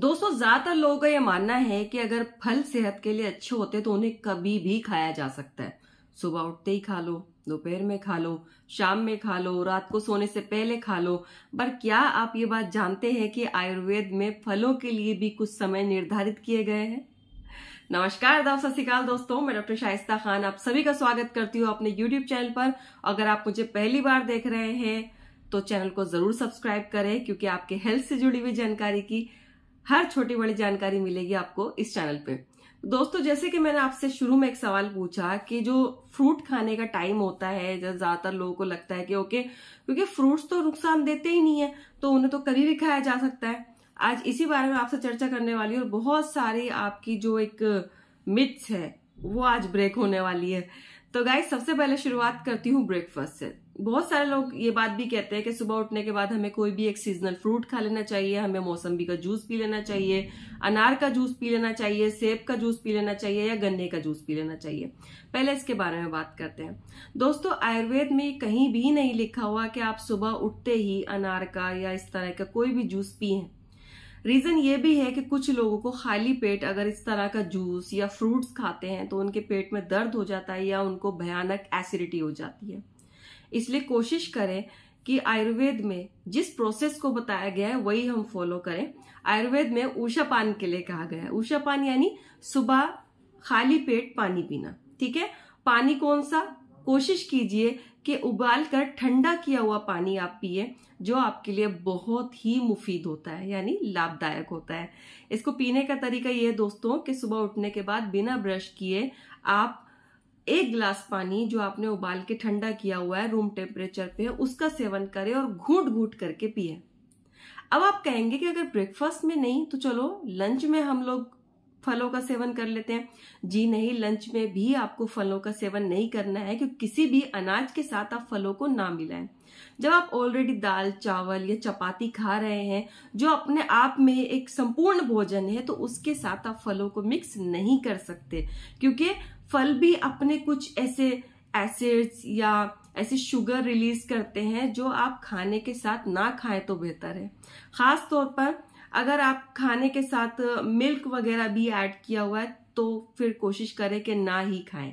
दोस्तों ज्यादातर लोगों का यह मानना है कि अगर फल सेहत के लिए अच्छे होते तो उन्हें कभी भी खाया जा सकता है सुबह उठते ही खा लो दोपहर में खा लो शाम में खा लो रात को सोने से पहले खा लो पर क्या आप ये बात जानते हैं कि आयुर्वेद में फलों के लिए भी कुछ समय निर्धारित किए गए हैं नमस्कार दाव सत्या दोस्तों मैं डॉक्टर शाइस्ता खान आप सभी का स्वागत करती हूँ अपने यूट्यूब चैनल पर अगर आप मुझे पहली बार देख रहे हैं तो चैनल को जरूर सब्सक्राइब करें क्योंकि आपके हेल्थ से जुड़ी हुई जानकारी की हर छोटी बड़ी जानकारी मिलेगी आपको इस चैनल पे दोस्तों जैसे कि मैंने आपसे शुरू में एक सवाल पूछा कि जो फ्रूट खाने का टाइम होता है जब ज्यादातर लोगों को लगता है कि ओके क्योंकि फ्रूट्स तो नुकसान देते ही नहीं है तो उन्हें तो कभी भी खाया जा सकता है आज इसी बारे में आपसे चर्चा करने वाली और बहुत सारी आपकी जो एक मिथ्स है वो आज ब्रेक होने वाली है तो गाइज सबसे पहले शुरुआत करती हूँ ब्रेकफास्ट से बहुत सारे लोग ये बात भी कहते हैं कि सुबह उठने के बाद हमें कोई भी एक सीजनल फ्रूट खा लेना चाहिए हमें मौसम्बी का जूस पी लेना चाहिए अनार का जूस पी लेना चाहिए सेब का जूस पी लेना चाहिए या गन्ने का जूस पी लेना चाहिए पहले इसके बारे में बात करते हैं दोस्तों आयुर्वेद में कहीं भी नहीं लिखा हुआ कि आप सुबह उठते ही अनार का या इस तरह का कोई भी जूस पिए रीजन ये भी है कि कुछ लोगों को खाली पेट अगर इस तरह का जूस या फ्रूट्स खाते हैं तो उनके पेट में दर्द हो जाता है या उनको भयानक एसिडिटी हो जाती है इसलिए कोशिश करें कि आयुर्वेद में जिस प्रोसेस को बताया गया है वही हम फॉलो करें आयुर्वेद में ऊषा पान के लिए कहा गया है ऊषा पान यानी सुबह खाली पेट पानी पीना ठीक है पानी कौन सा कोशिश कीजिए कि उबाल कर ठंडा किया हुआ पानी आप पिए जो आपके लिए बहुत ही मुफीद होता है यानी लाभदायक होता है इसको पीने का तरीका ये है दोस्तों कि सुबह उठने के बाद बिना ब्रश किए आप एक गिलास पानी जो आपने उबाल के ठंडा किया हुआ है रूम टेम्परेचर पे उसका सेवन करें और घूट घूट करके पिए अब आप कहेंगे कि अगर ब्रेकफास्ट में नहीं तो चलो लंच में हम लोग फलों का सेवन कर लेते हैं जी नहीं लंच में भी आपको फलों का सेवन नहीं करना है क्योंकि किसी भी अनाज के साथ आप फलों को ना मिलाएं जब आप ऑलरेडी दाल चावल या चपाती खा रहे हैं जो अपने आप में एक संपूर्ण भोजन है तो उसके साथ आप फलों को मिक्स नहीं कर सकते क्योंकि फल भी अपने कुछ ऐसे एसिड्स या ऐसे शुगर रिलीज करते हैं जो आप खाने के साथ ना खाएं तो बेहतर है खास तौर पर अगर आप खाने के साथ मिल्क वगैरह भी ऐड किया हुआ है तो फिर कोशिश करें कि ना ही खाएं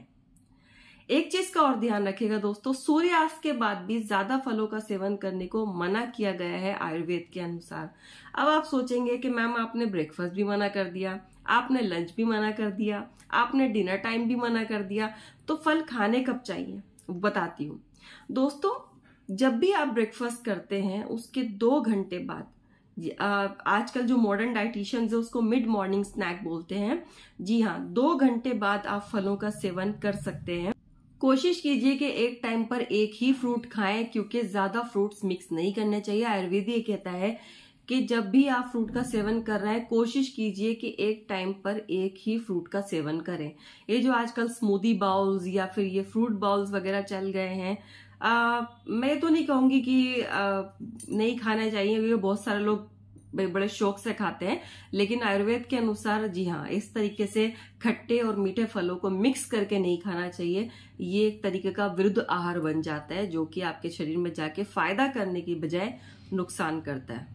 एक चीज का और ध्यान रखिएगा दोस्तों सूर्यास्त के बाद भी ज्यादा फलों का सेवन करने को मना किया गया है आयुर्वेद के अनुसार अब आप सोचेंगे कि मैम आपने ब्रेकफास्ट भी मना कर दिया आपने लंच भी मना कर दिया आपने डिनर टाइम भी मना कर दिया तो फल खाने कब चाहिए बताती हूँ दोस्तों जब भी आप ब्रेकफास्ट करते हैं उसके दो घंटे बाद आजकल जो मॉडर्न डाइटिशियंस है उसको मिड मॉर्निंग स्नैक बोलते हैं जी हाँ दो घंटे बाद आप फलों का सेवन कर सकते हैं कोशिश कीजिए कि एक टाइम पर एक ही फ्रूट खाएं क्योंकि ज्यादा फ्रूट्स मिक्स नहीं करने चाहिए आयुर्वेद ये कहता है कि जब भी आप फ्रूट का सेवन कर रहे हैं कोशिश कीजिए कि एक टाइम पर एक ही फ्रूट का सेवन करें ये जो आजकल स्मूदी बाउल्स या फिर ये फ्रूट बाउल्स वगैरह चल गए हैं आ, मैं तो नहीं कहूंगी कि आ, नहीं खाना चाहिए क्योंकि बहुत सारे लोग बड़े शौक से खाते हैं लेकिन आयुर्वेद के अनुसार जी हाँ इस तरीके से खट्टे और मीठे फलों को मिक्स करके नहीं खाना चाहिए ये एक तरीके का विरुद्ध आहार बन जाता है जो कि आपके शरीर में जाके फायदा करने की बजाय नुकसान करता है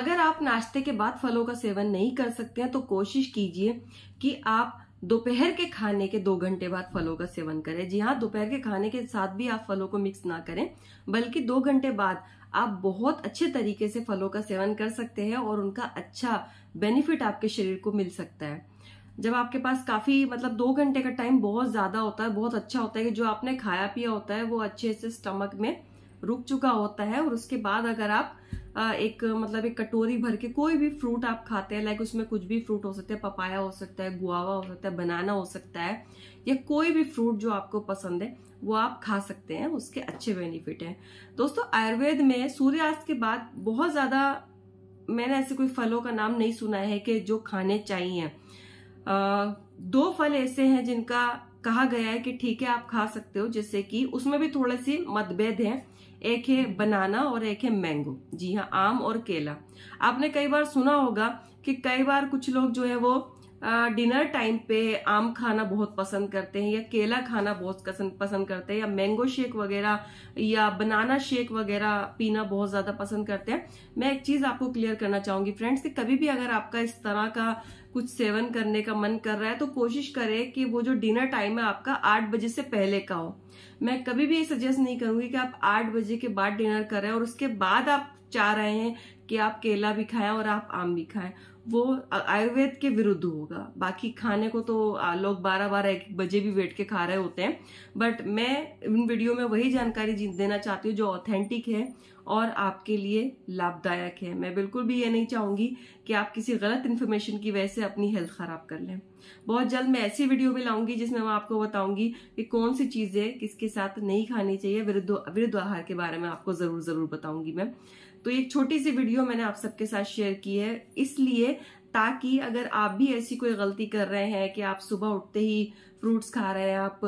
अगर आप नाश्ते के बाद फलों का सेवन नहीं कर सकते हैं तो कोशिश कीजिए कि आप दोपहर के खाने के दो घंटे बाद फलों का सेवन करें जी हाँ दोपहर के खाने के साथ भी आप फलों को मिक्स ना करें बल्कि दो घंटे बाद आप बहुत अच्छे तरीके से फलों का सेवन कर सकते हैं और उनका अच्छा बेनिफिट आपके शरीर को मिल सकता है जब आपके पास काफी मतलब दो घंटे का टाइम बहुत ज्यादा होता है बहुत अच्छा होता है कि जो आपने खाया पिया होता है वो अच्छे से स्टमक में रुक चुका होता है और उसके बाद अगर आप एक मतलब एक कटोरी भर के कोई भी फ्रूट आप खाते हैं लाइक उसमें कुछ भी फ्रूट हो सकता है पपाया हो सकता है गुआवा हो सकता है बनाना हो सकता है या कोई भी फ्रूट जो आपको पसंद है वो आप खा सकते हैं उसके अच्छे बेनिफिट हैं दोस्तों आयुर्वेद में सूर्यास्त के बाद बहुत ज़्यादा मैंने ऐसे कोई फलों का नाम नहीं सुना है कि जो खाने चाहिए दो फल ऐसे हैं जिनका कहा गया है कि ठीक है आप खा सकते हो जैसे कि उसमें भी थोड़े सी मतभेद हैं एक है बनाना और एक है मैंगो जी हाँ आम और केला आपने कई बार सुना होगा कि कई बार कुछ लोग जो है वो डिनर टाइम पे आम खाना बहुत पसंद करते हैं या केला खाना बहुत पसंद करते हैं या मैंगो शेक वगैरह या बनाना शेक वगैरह पीना बहुत ज्यादा पसंद करते हैं मैं एक चीज आपको क्लियर करना चाहूंगी फ्रेंड्स कि कभी भी अगर आपका इस तरह का कुछ सेवन करने का मन कर रहा है तो कोशिश करें कि वो जो डिनर टाइम है आपका आठ बजे से पहले का हो मैं कभी भी ये सजेस्ट नहीं करूंगी कि आप आठ बजे के बाद डिनर करें और उसके बाद आप चाह रहे हैं कि आप केला भी खाएं और आप आम भी खाएं वो आयुर्वेद के विरुद्ध होगा बाकी खाने को तो लोग बारह बारह एक बजे भी बैठ के खा रहे होते हैं बट मैं इन वीडियो में वही जानकारी देना चाहती हूँ जो ऑथेंटिक है और आपके लिए लाभदायक है मैं बिल्कुल भी ये नहीं चाहूंगी कि आप किसी गलत इन्फॉर्मेशन की वजह से अपनी हेल्थ खराब कर लें बहुत जल्द मैं ऐसी वीडियो भी लाऊंगी जिसमें मैं आपको बताऊंगी कि कौन सी चीजें किसके साथ नहीं खानी चाहिए विरुद्ध विरुद्ध आहार के बारे में आपको जरूर जरूर बताऊंगी मैं तो एक छोटी सी वीडियो मैंने आप सबके साथ शेयर की है इसलिए ताकि अगर आप भी ऐसी कोई गलती कर रहे हैं कि आप सुबह उठते ही फ्रूट्स खा रहे हैं आप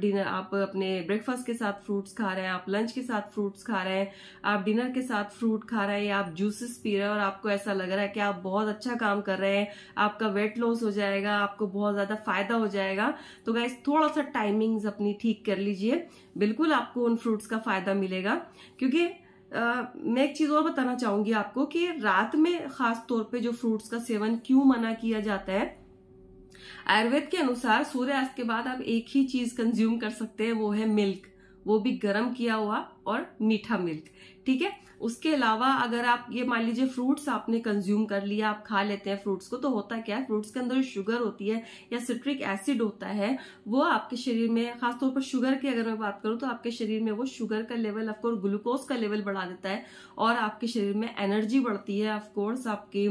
डिनर आप अपने ब्रेकफास्ट के साथ फ्रूट्स खा रहे हैं आप लंच के साथ फ्रूट्स खा रहे हैं आप डिनर के साथ फ्रूट खा रहे हैं या आप जूसेस पी रहे हैं और आपको ऐसा लग रहा है कि आप बहुत अच्छा काम कर रहे हैं आपका वेट लॉस हो जाएगा आपको बहुत ज्यादा फायदा हो जाएगा तो गाइज थोड़ा सा टाइमिंग्स अपनी ठीक कर लीजिए बिल्कुल आपको उन फ्रूट्स का फायदा मिलेगा क्योंकि मैं एक चीज और बताना चाहूंगी आपको कि रात में खास तौर पे जो फ्रूट्स का सेवन क्यों मना किया जाता है आयुर्वेद के अनुसार सूर्यास्त के बाद आप एक ही चीज कंज्यूम कर सकते हैं वो है मिल्क वो भी गर्म किया हुआ और मीठा मिल्क ठीक है उसके अलावा अगर आप ये मान लीजिए फ्रूट्स आपने कंज्यूम कर लिया आप खा लेते हैं फ्रूट्स को तो होता क्या है फ्रूट्स के अंदर शुगर होती है या सिट्रिक एसिड होता है वो आपके शरीर में खासतौर पर शुगर की अगर मैं बात करूँ तो आपके शरीर में वो शुगर का लेवल ऑफकोर्स ग्लूकोज का लेवल बढ़ा देता है और आपके शरीर में एनर्जी बढ़ती है ऑफकोर्स आपकी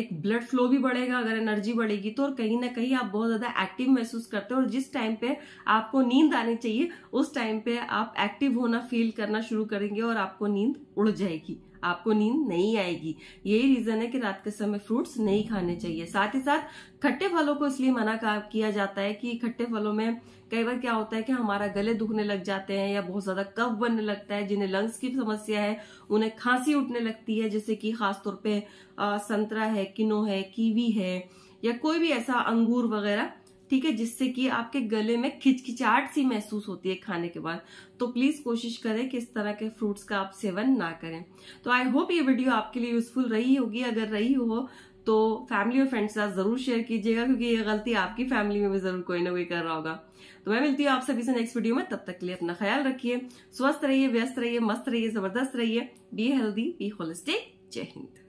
एक ब्लड फ्लो भी बढ़ेगा अगर एनर्जी बढ़ेगी तो और कहीं ना कहीं आप बहुत ज्यादा एक्टिव महसूस करते हो और जिस टाइम पे आपको नींद आनी चाहिए उस टाइम पे आप एक्टिव होना फील करना करना शुरू करेंगे और आपको नींद उड़ जाएगी आपको नींद नहीं आएगी यही रीजन है कि रात के समय फ्रूट्स नहीं खाने चाहिए साथ ही साथ खट्टे फलों को इसलिए मना किया जाता है कि खट्टे फलों में कई बार क्या होता है कि हमारा गले दुखने लग जाते हैं या बहुत ज्यादा कफ बनने लगता है जिन्हें लंग्स की समस्या है उन्हें खांसी उठने लगती है जैसे कि खासतौर पर संतरा है किनो है कीवी है या कोई भी ऐसा अंगूर वगैरह ठीक है जिससे कि आपके गले में खिचखिचाहट सी महसूस होती है खाने के बाद तो प्लीज कोशिश करें कि इस तरह के फ्रूट्स का आप सेवन ना करें तो आई होप ये वीडियो आपके लिए यूजफुल रही होगी अगर रही हो तो फैमिली और फ्रेंड्स के साथ जरूर शेयर कीजिएगा क्योंकि ये गलती आपकी फैमिली में भी जरूर कोई ना कोई कर रहा होगा तो मैं मिलती हूँ आप सभी से नेक्स्ट वीडियो में तब तक के लिए अपना ख्याल रखिए स्वस्थ रहिए व्यस्त रहिए मस्त रहिए जबरदस्त रहिए बी हेल्दी बी होलिस्टिक जय हिंद